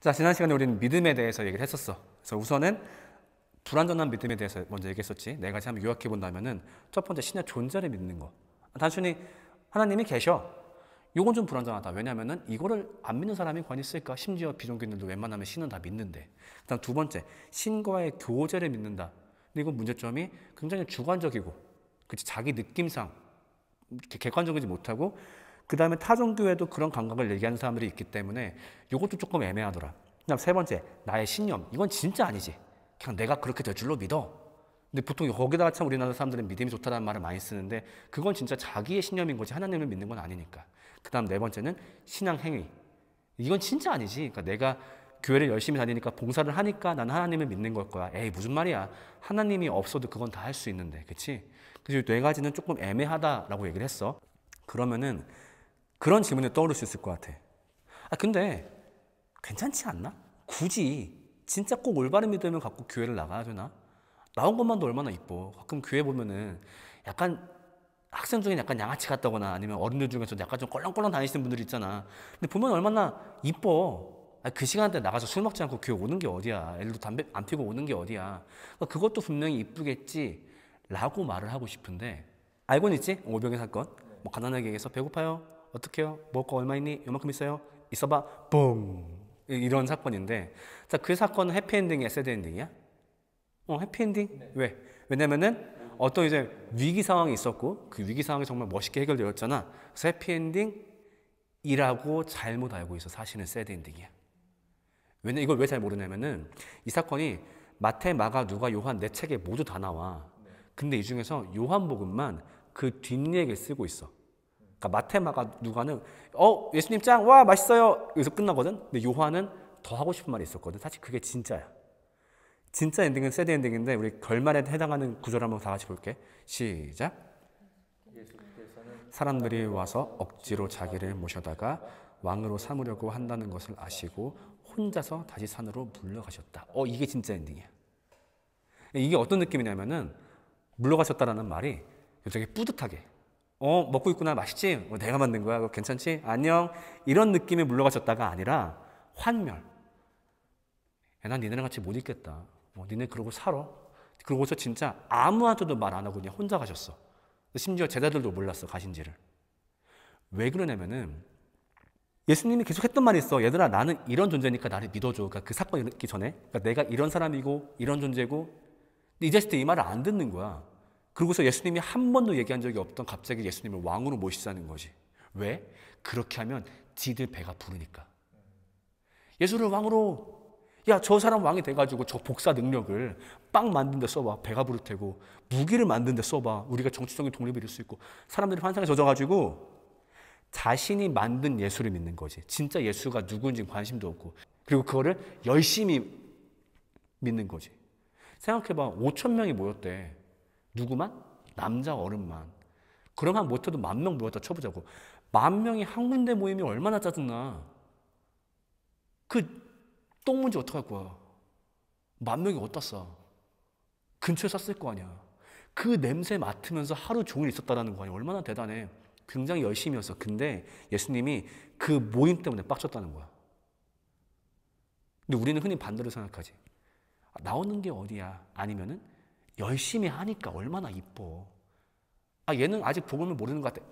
자, 지난 시간에 우리는 믿음에 대해서 얘기를 했었어. 그래서 우선은 불완전한 믿음에 대해서 먼저 얘기했었지. 네 가지 한번 요약해 본다면은 첫 번째 신의 존재를 믿는 거. 단순히 하나님이 계셔. 요건 좀 불완전하다. 왜냐면은 이거를 안 믿는 사람이 과연 있을까? 심지어 비종교인들도 웬만하면 신은 다 믿는데. 그다음 두 번째 신과의 교제를 믿는다. 근데 이건 문제점이 굉장히 주관적이고 그치 자기 느낌상 객관적이지 못하고 그 다음에 타 종교에도 그런 감각을 얘기하는 사람들이 있기 때문에 이것도 조금 애매하더라. 그다음 세 번째, 나의 신념. 이건 진짜 아니지. 그냥 내가 그렇게 될 줄로 믿어. 근데 보통 거기다가 참 우리나라 사람들은 믿음이 좋다는 말을 많이 쓰는데 그건 진짜 자기의 신념인 거지 하나님을 믿는 건 아니니까. 그다음 네 번째는 신앙 행위. 이건 진짜 아니지. 그러니까 내가 교회를 열심히 다니니까 봉사를 하니까 난 하나님을 믿는 걸 거야. 에이 무슨 말이야. 하나님이 없어도 그건 다 할 수 있는데, 그치 그래서 네 가지는 조금 애매하다라고 얘기를 했어. 그러면은 그런 질문이 떠오를 수 있을 것 같아. 아, 근데 괜찮지 않나? 굳이 진짜 꼭 올바른 믿음을 갖고 교회를 나가야 되나? 나온 것만도 얼마나 이뻐. 가끔 교회 보면은 약간 학생 중에 약간 양아치 같다거나 아니면 어른들 중에서 약간 좀 껄렁껄렁 다니시는 분들 있잖아. 근데 보면 얼마나 이뻐. 아, 그 시간대 나가서 술 먹지 않고 교회 오는 게 어디야. 애들도 담배 안 피고 오는 게 어디야. 아, 그것도 분명히 이쁘겠지. 라고 말을 하고 싶은데, 알고는 있지? 오병의 사건. 뭐 간단하게 얘기해서 배고파요. 어떻게요? 먹고 얼마 있니? 요만큼 있어요? 있어봐. 뽕. 이런 사건인데 자, 그 사건은 해피엔딩이야, 새드엔딩이야? 어, 해피엔딩? 네. 왜? 왜냐면은 어떤 이제 위기 상황이 있었고 그 위기 상황이 정말 멋있게 해결되었잖아. 그래서 해피엔딩이라고 잘못 알고 있어. 사실은 새드엔딩이야. 왜냐 이걸 왜 잘 모르냐면은 이 사건이 마태, 마가, 누가, 요한 내 네 책에 모두 다 나와. 네. 근데 이 중에서 요한복음만 그 뒷얘기를 쓰고 있어. 그러니까 마테마가 누가는 어 예수님 짱 와 맛있어요 여기서 끝나거든. 근데 요한은 더 하고 싶은 말이 있었거든. 사실 그게 진짜야. 진짜 엔딩은 세드 엔딩인데 우리 결말에 해당하는 구절 한번 다 같이 볼게. 시작. 사람들이 와서 억지로 자기를 모셔다가 왕으로 삼으려고 한다는 것을 아시고 혼자서 다시 산으로 물러가셨다. 어 이게 진짜 엔딩이야. 이게 어떤 느낌이냐면은 물러가셨다라는 말이 굉장 뿌듯하게 어, 먹고 있구나. 맛있지? 어, 내가 만든 거야. 그거 괜찮지? 안녕. 이런 느낌에 물러가셨다가 아니라 환멸. 야, 난 니네랑 같이 못 있겠다. 어, 니네 그러고 살아. 그러고서 진짜 아무한테도 말 안 하고 그냥 혼자 가셨어. 심지어 제자들도 몰랐어. 가신지를. 왜 그러냐면은 예수님이 계속 했던 말이 있어. 얘들아, 나는 이런 존재니까 나를 믿어줘. 그러니까 그 사건이 있기 전에. 그러니까 내가 이런 사람이고, 이런 존재고. 근데 이 자식들 이 말을 안 듣는 거야. 그러고서 예수님이 한 번도 얘기한 적이 없던 갑자기 예수님을 왕으로 모시자는 거지. 왜? 그렇게 하면 지들 배가 부르니까. 예수를 왕으로 야, 저 사람 왕이 돼가지고 저 복사 능력을 빵 만든 데 써봐. 배가 부를 테고. 무기를 만든 데 써봐. 우리가 정치적인 독립을 이룰 수 있고. 사람들이 환상에 젖어가지고 자신이 만든 예수를 믿는 거지. 진짜 예수가 누군지 관심도 없고. 그리고 그거를 열심히 믿는 거지. 생각해봐. 5천 명이 모였대. 누구만? 남자 어른만. 그럼 한 못해도 만 명 모였다 쳐보자고. 만 명이 한 군데 모임이 얼마나 짜증나. 그똥 문제 어떡할 거야. 만 명이 어디다 싸. 근처에 쌌을 거 아니야. 그 냄새 맡으면서 하루 종일 있었다라는 거 아니야. 얼마나 대단해. 굉장히 열심이었어. 근데 예수님이 그 모임 때문에 빡쳤다는 거야. 근데 우리는 흔히 반대로 생각하지. 아, 나오는 게 어디야? 아니면은 열심히 하니까 얼마나 이뻐. 아, 얘는 아직 복음을 모르는 것 같아.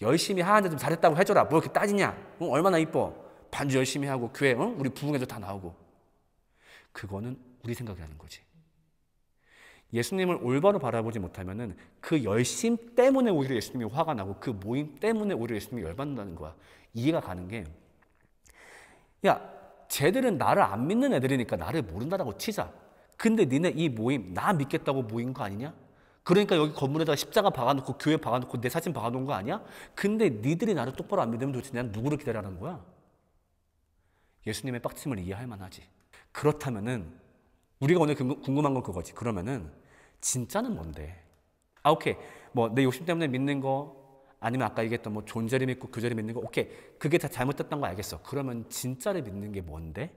열심히 하는데 좀 잘했다고 해줘라. 뭐 이렇게 따지냐? 응, 어, 얼마나 이뻐. 반주 열심히 하고, 교회, 응? 우리 부흥에도 다 나오고. 그거는 우리 생각이라는 거지. 예수님을 올바로 바라보지 못하면은 그 열심 때문에 오히려 예수님이 화가 나고 그 모임 때문에 오히려 예수님이 열받는다는 거야. 이해가 가는 게, 야, 쟤들은 나를 안 믿는 애들이니까 나를 모른다라고 치자. 근데 니네 이 모임 나 믿겠다고 모인 거 아니냐? 그러니까 여기 건물에다가 십자가 박아놓고 교회 박아놓고 내 사진 박아놓은 거 아니야? 근데 니들이 나를 똑바로 안 믿으면 도대체 난 누구를 기다리라는 거야? 예수님의 빡침을 이해할 만하지. 그렇다면은 우리가 오늘 궁금한 건 그거지. 그러면은 진짜는 뭔데? 아 오케이 뭐 내 욕심 때문에 믿는 거 아니면 아까 얘기했던 뭐 존재를 믿고 교제를 그 믿는 거 오케이 그게 다잘못됐다거 알겠어. 그러면 진짜를 믿는 게 뭔데?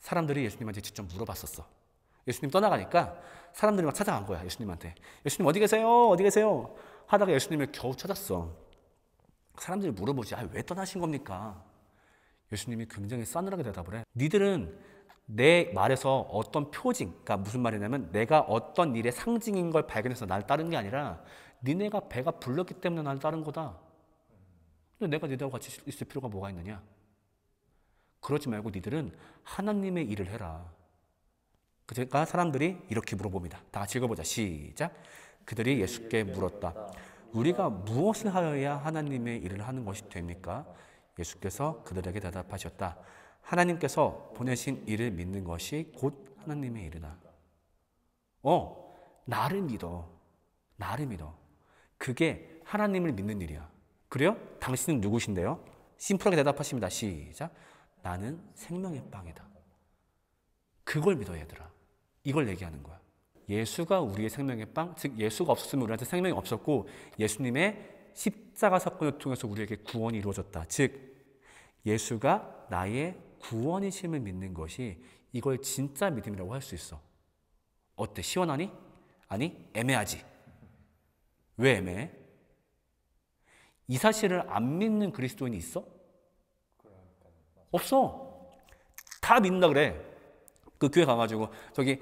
사람들이 예수님한테 직접 물어봤었어. 예수님 떠나가니까 사람들이 막 찾아간 거야, 예수님한테. 예수님 어디 계세요? 어디 계세요? 하다가 예수님을 겨우 찾았어. 사람들이 물어보지, 아, 왜 떠나신 겁니까? 예수님이 굉장히 싸늘하게 대답을 해. 니들은 내 말에서 어떤 표징, 그러니까 무슨 말이냐면 내가 어떤 일의 상징인 걸 발견해서 날 따른 게 아니라 니네가 배가 불렀기 때문에 날 따른 거다. 근데 내가 니들하고 같이 있을 필요가 뭐가 있느냐? 그러지 말고 니들은 하나님의 일을 해라. 그러니까 사람들이 이렇게 물어봅니다. 다 같이 읽어보자. 시작. 그들이 예수께 물었다. 우리가 무엇을 하여야 하나님의 일을 하는 것이 됩니까? 예수께서 그들에게 대답하셨다. 하나님께서 보내신 일을 믿는 것이 곧 하나님의 일이다. 어, 나를 믿어. 나를 믿어. 그게 하나님을 믿는 일이야. 그래요? 당신은 누구신데요? 심플하게 대답하십니다. 시작. 나는 생명의 빵이다. 그걸 믿어, 얘들아. 이걸 얘기하는 거야. 예수가 우리의 생명의 빵, 즉 예수가 없었으면 우리한테 생명이 없었고 예수님의 십자가 사건을 통해서 우리에게 구원이 이루어졌다. 즉 예수가 나의 구원이심을 믿는 것이 이걸 진짜 믿음이라고 할 수 있어. 어때? 시원하니? 아니, 애매하지. 왜 애매해? 이 사실을 안 믿는 그리스도인이 있어? 없어. 다 믿는다 그래. 그 교회 가가지고 저기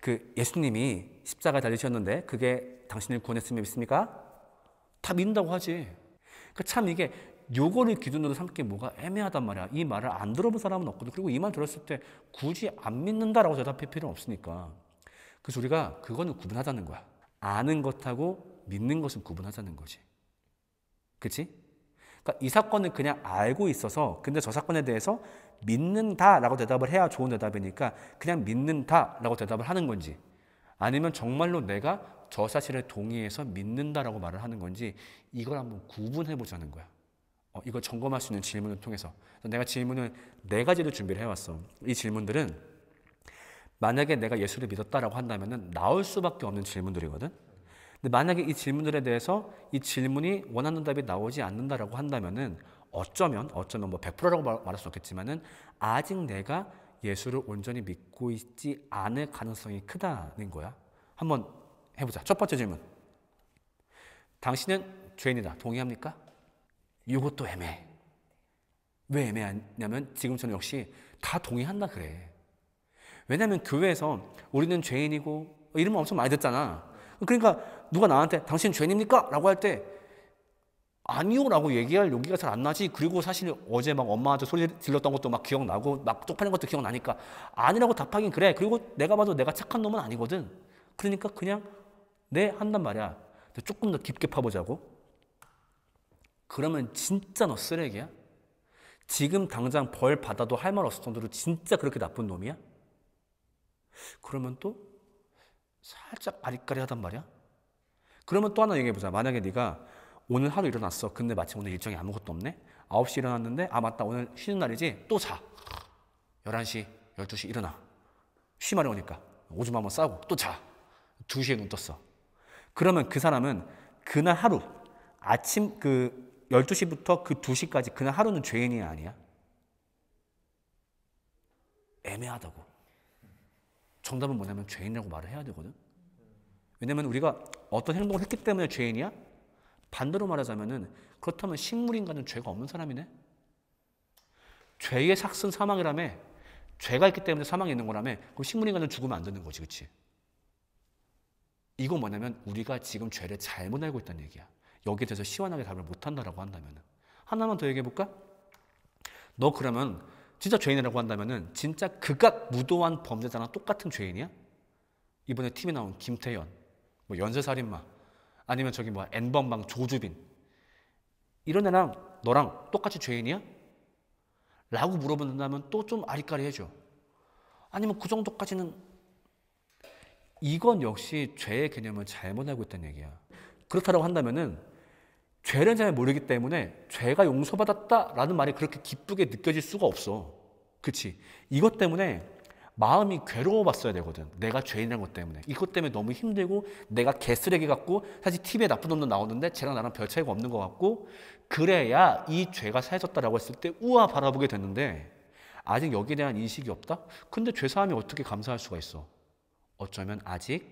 그 예수님이 십자가 달리셨는데 그게 당신을 구원했으면 믿습니까? 다 믿는다고 하지. 그러니까 참 이게 요거를 기준으로 삼기 뭐가 애매하단 말이야. 이 말을 안 들어본 사람은 없거든. 그리고 이 말 들었을 때 굳이 안 믿는다라고 대답할 필요는 없으니까. 그래서 우리가 그거는 구분하자는 거야. 아는 것하고 믿는 것은 구분하자는 거지. 그치? 그러니까 이 사건은 그냥 알고 있어서 근데 저 사건에 대해서 믿는다라고 대답을 해야 좋은 대답이니까 그냥 믿는다라고 대답을 하는 건지 아니면 정말로 내가 저 사실에 동의해서 믿는다라고 말을 하는 건지 이걸 한번 구분해 보자는 거야. 어, 이거 점검할 수 있는 질문을 통해서 내가 질문을 네 가지를 준비를 해왔어. 이 질문들은 만약에 내가 예수를 믿었다라고 한다면 나올 수밖에 없는 질문들이거든. 근데 만약에 이 질문들에 대해서 이 질문이 원하는 답이 나오지 않는다라고 한다면은 어쩌면 어쩌면 뭐 100%라고 말할 수 없겠지만은 아직 내가 예수를 온전히 믿고 있지 않을 가능성이 크다는 거야. 한번 해보자. 첫 번째 질문. 당신은 죄인이다. 동의합니까? 이것도 애매해. 왜 애매하냐면 지금 저는 역시 다 동의한다 그래. 왜냐면 교회에서 우리는 죄인이고 이런 말 엄청 많이 듣잖아. 그러니까 누가 나한테 당신 죄인입니까? 라고 할 때 아니요 라고 얘기할 용기가 잘 안 나지. 그리고 사실 어제 막 엄마한테 소리 질렀던 것도 막 기억나고 막 쪽팔린 것도 기억나니까 아니라고 답하긴 그래. 그리고 내가 봐도 내가 착한 놈은 아니거든. 그러니까 그냥 네 한단 말이야. 조금 더 깊게 파보자고. 그러면 진짜 너 쓰레기야? 지금 당장 벌 받아도 할 말 없을 정도로 진짜 그렇게 나쁜 놈이야? 그러면 또 살짝 아리까리하단 말이야. 그러면 또 하나 얘기해보자. 만약에 네가 오늘 하루 일어났어. 근데 마침 오늘 일정이 아무것도 없네. 9시 일어났는데 아 맞다 오늘 쉬는 날이지. 또 자. 11시, 12시 일어나. 쉬마려 오니까 오줌 한번 싸고 또 자. 2시에 눈 떴어. 그러면 그 사람은 그날 하루 아침 그 12시부터 그 2시까지 그날 하루는 죄인이 아니야? 애매하다고. 정답은 뭐냐면 죄인이라고 말을 해야 되거든. 왜냐면 우리가 어떤 행동을 했기 때문에 죄인이야? 반대로 말하자면은 그렇다면 식물인간은 죄가 없는 사람이네. 죄의 삭슨 사망이라며 죄가 있기 때문에 사망이 있는 거라며 그럼 식물인간은 죽으면 안 되는 거지, 그렇지? 이건 뭐냐면 우리가 지금 죄를 잘못 알고 있다는 얘기야. 여기에 대해서 시원하게 답을 못 한다라고 한다면은 하나만 더 얘기해 볼까? 너 그러면 진짜 죄인이라고 한다면은 진짜 극악 무도한 범죄자랑 똑같은 죄인이야? 이번에 팀에 나온 김태현 뭐 연쇄살인마, 아니면 저기 뭐엔번방 조주빈. 이런 애랑 너랑 똑같이 죄인이야? 라고 물어본다면 또 좀아리까리해줘 아니면 그 정도까지는 이건 역시 죄의 개념을 잘못 알고 있다는 얘기야. 그렇다고 한다면은 죄를 잘 모르기 때문에 죄가 용서받았다라는 말이 그렇게 기쁘게 느껴질 수가 없어. 그치? 이것 때문에 마음이 괴로워봤어야 되거든. 내가 죄인이것 때문에. 이것 때문에 너무 힘들고 내가 개쓰레기 같고 사실 TV에 나쁜 놈도 나오는데 쟤랑 나랑 별 차이가 없는 것 같고 그래야 이 죄가 사해졌다라고 했을 때 우와 바라보게 됐는데 아직 여기에 대한 인식이 없다? 근데 죄사함이 어떻게 감사할 수가 있어? 어쩌면 아직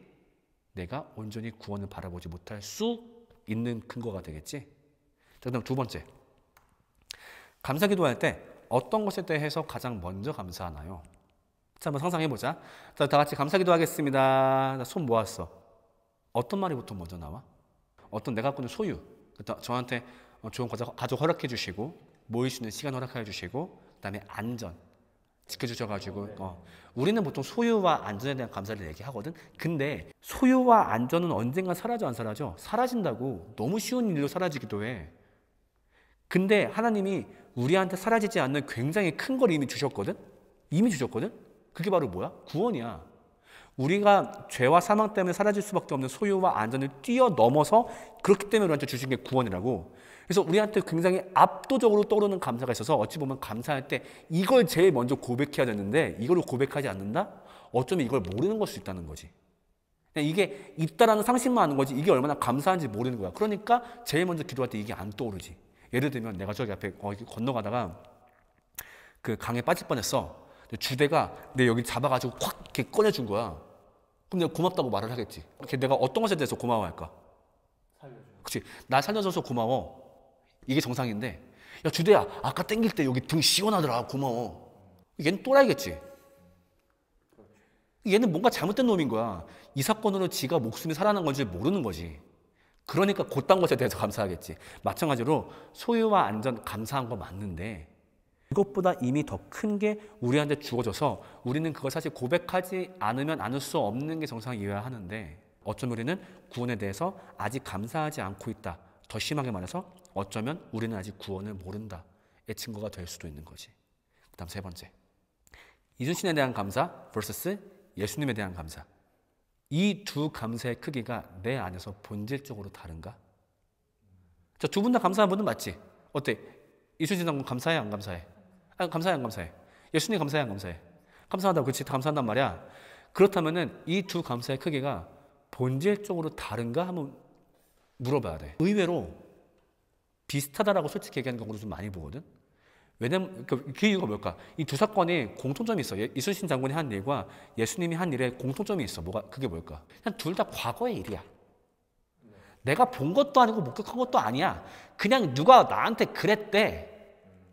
내가 온전히 구원을 바라보지 못할 수 있는 근거가 되겠지? 자, 그다음 두 번째. 감사기도 할 때 어떤 것에 대해서 가장 먼저 감사하나요? 자, 한번 상상해보자. 자, 다 같이 감사기도 하겠습니다. 손 모았어. 어떤 말이 보통 먼저 나와? 어떤 내가 갖고 있는 소유. 그러니까 저한테 어, 좋은 과자 가족 허락해 주시고, 모일 수 있는 시간 허락해 주시고, 그 다음에 안전. 지켜주셔가지고, 아, 네. 어. 우리는 보통 소유와 안전에 대한 감사를 얘기하거든? 근데 소유와 안전은 언젠가 사라져, 안 사라져? 사라진다고 너무 쉬운 일로 사라지기도 해. 근데 하나님이 우리한테 사라지지 않는 굉장히 큰 걸 이미 주셨거든? 이미 주셨거든? 그게 바로 뭐야? 구원이야. 우리가 죄와 사망 때문에 사라질 수밖에 없는 소유와 안전을 뛰어넘어서 그렇기 때문에 우리한테 주신 게 구원이라고. 그래서 우리한테 굉장히 압도적으로 떠오르는 감사가 있어서 어찌 보면 감사할 때 이걸 제일 먼저 고백해야 되는데 이걸 고백하지 않는다? 어쩌면 이걸 모르는 걸 수 있다는 거지. 이게 있다라는 상식만 아는 거지 이게 얼마나 감사한지 모르는 거야. 그러니까 제일 먼저 기도할 때 이게 안 떠오르지. 예를 들면 내가 저기 앞에 어, 건너가다가 그 강에 빠질 뻔했어. 주대가 내 여기 잡아가지고 확 이렇게 꺼내준 거야. 그럼 내가 고맙다고 말을 하겠지. 이렇게 내가 어떤 것에 대해서 고마워할까? 그치. 나 살려줘서 고마워. 이게 정상인데. 야, 주대야, 아까 땡길 때 여기 등 시원하더라. 고마워. 얘는 또라이겠지. 얘는 뭔가 잘못된 놈인 거야. 이 사건으로 지가 목숨이 살아난 건지 모르는 거지. 그러니까 곧딴 것에 대해서 감사하겠지. 마찬가지로 소유와 안전 감사한 거 맞는데 이것보다 이미 더 큰 게 우리한테 주어져서 우리는 그걸 사실 고백하지 않으면 않을수 없는 게 정상이어야 하는데 어쩌면 우리는 구원에 대해서 아직 감사하지 않고 있다. 더 심하게 말해서 어쩌면 우리는 아직 구원을 모른다의 증거가 될 수도 있는 거지. 그 다음 세 번째. 이순신에 대한 감사 vs 예수님에 대한 감사. 이 두 감사의 크기가 내 안에서 본질적으로 다른가? 자, 두분 다 감사한 분은 맞지? 어때? 이순신 장군 감사해, 안 감사해? 아, 감사해, 안 감사해? 예수님 감사해, 안 감사해? 감사하다고, 그렇지? 감사한단 말이야. 그렇다면은 이 두 감사의 크기가 본질적으로 다른가 한번 물어봐야 돼. 의외로 비슷하다라고 솔직히 얘기하는 경우도 좀 많이 보거든. 왜냐면 그, 그 이유가 뭘까? 이 두 사건이 공통점이 있어. 예, 이순신 장군이 한 일과 예수님이 한 일에 공통점이 있어. 뭐가 그게 뭘까? 그냥 둘다 과거의 일이야. 내가 본 것도 아니고 목격한 것도 아니야. 그냥 누가 나한테 그랬대.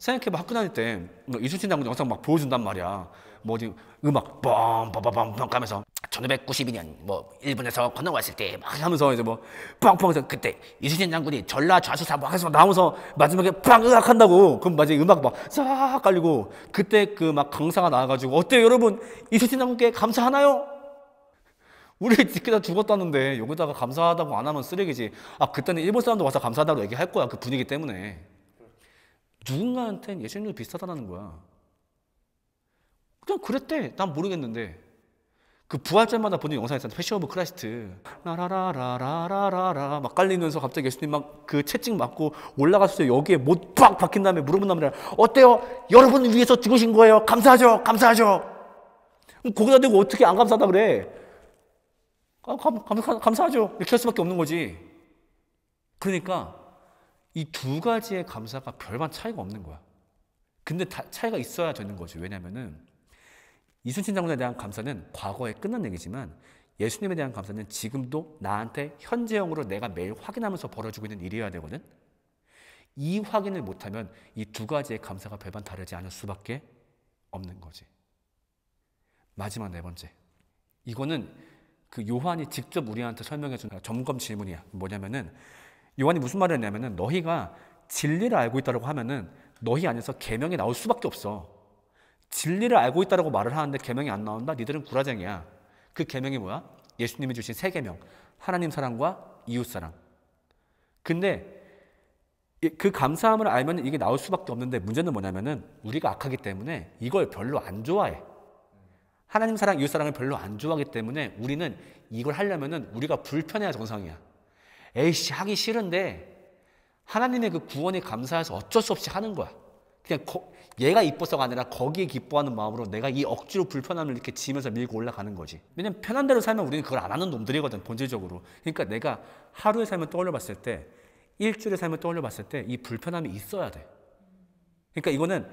생각해봐 학교 다닐 때 뭐 이순신 장군 영상 막 보여준단 말이야 뭐 어디 음악 뻥뻥뻥뻥 까면서 1 9 9 2년뭐 일본에서 건너왔을 때 막 하면서 이제 뭐 뻥뻥 해서 그때 이순신 장군이 전라 좌수 사막 해서 나오면서 마지막에 빵 으악 한다고 그럼 마지막 에 음악 막싹 깔리고 그때 그 막 강사가 나와가지고 어때요 여러분 이순신 장군께 감사하나요? 우리 지키다 죽었다는데 여기다가 감사하다고 안 하면 쓰레기지 아 그때는 일본 사람도 와서 감사하다고 얘기할 거야 그 분위기 때문에 누군가한테는 예수님도 비슷하다는 거야. 그냥 그랬대. 난 모르겠는데. 그 부활절마다 보는 영상이 있었는데, 패션 오브 크라이스트. 라라라라라라라. 막 깔리면서 갑자기 예수님 막 그 채찍 맞고 올라갔을 때 여기에 못빡 박힌 다음에 물어본 다음 어때요? 여러분 위해서 죽으신 거예요. 감사하죠? 감사하죠? 거기다 대고 어떻게 안 감사하다 그래? 감, 아, 감, 감, 감사하죠. 이렇게 할 수밖에 없는 거지. 그러니까 이두 가지의 감사가 별반 차이가 없는 거야. 근데 차이가 있어야 되는 거죠. 왜냐면은 이순신 장군에 대한 감사는 과거에 끝난 얘기지만 예수님에 대한 감사는 지금도 나한테 현재형으로 내가 매일 확인하면서 벌어지고 있는 일이어야 되거든. 이 확인을 못하면 이 두 가지의 감사가 별반 다르지 않을 수밖에 없는 거지. 마지막 네 번째. 이거는 그 요한이 직접 우리한테 설명해 준 점검 질문이야. 뭐냐면은 요한이 무슨 말을 했냐면은 너희가 진리를 알고 있다라고 하면은 너희 안에서 계명이 나올 수밖에 없어. 진리를 알고 있다라고 말을 하는데 계명이 안 나온다. 니들은 구라쟁이야. 그 계명이 뭐야? 예수님이 주신 세 계명. 하나님 사랑과 이웃 사랑. 근데 그 감사함을 알면 이게 나올 수밖에 없는데 문제는 뭐냐면은 우리가 악하기 때문에 이걸 별로 안 좋아해. 하나님 사랑, 이웃 사랑을 별로 안 좋아하기 때문에 우리는 이걸 하려면은 우리가 불편해야 정상이야. 에이씨 하기 싫은데 하나님의 그 구원에 감사해서 어쩔 수 없이 하는 거야. 그냥 거, 얘가 이뻐서가 아니라 거기에 기뻐하는 마음으로 내가 이 억지로 불편함을 이렇게 지면서 밀고 올라가는 거지. 왜냐면 편한 대로 살면 우리는 그걸 안 하는 놈들이거든, 본질적으로. 그러니까 내가 하루의 삶을 떠올려 봤을 때, 일주일의 삶을 떠올려 봤을 때 이 불편함이 있어야 돼. 그러니까 이거는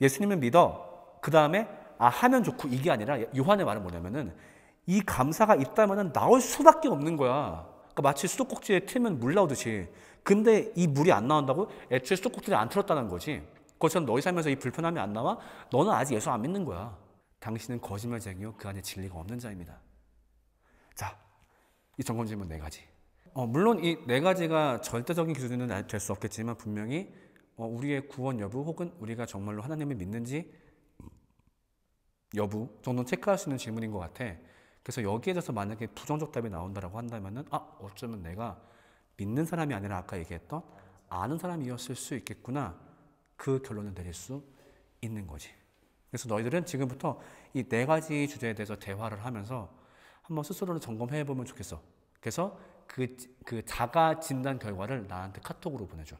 예수님을 믿어. 그 다음에 아, 하면 좋고 이게 아니라 요한의 말은 뭐냐면은 이 감사가 있다면 나올 수밖에 없는 거야. 그까 그러니까 마치 수도꼭지에 틀면 물 나오듯이. 근데 이 물이 안 나온다고 애초에 수도꼭지를 안 틀었다는 거지. 그것처럼 너희 살면서 이 불편함이 안 나와? 너는 아직 예수 안 믿는 거야. 당신은 거짓말쟁이요. 그 안에 진리가 없는 자입니다. 자, 이 점검 질문 네 가지. 어, 물론 이 네 가지가 절대적인 기준은 아, 될수 없겠지만 분명히 어, 우리의 구원 여부 혹은 우리가 정말로 하나님을 믿는지 여부 정도는 체크할 수 있는 질문인 것 같아. 그래서 여기에 대해서 만약에 부정적 답이 나온다라고 한다면은 아 어쩌면 내가 믿는 사람이 아니라 아까 얘기했던 아는 사람이었을 수 있겠구나 그 결론을 내릴 수 있는 거지. 그래서 너희들은 지금부터 이 네 가지 주제에 대해서 대화를 하면서 한번 스스로를 점검해 보면 좋겠어. 그래서 그, 그 자가 진단 결과를 나한테 카톡으로 보내줘.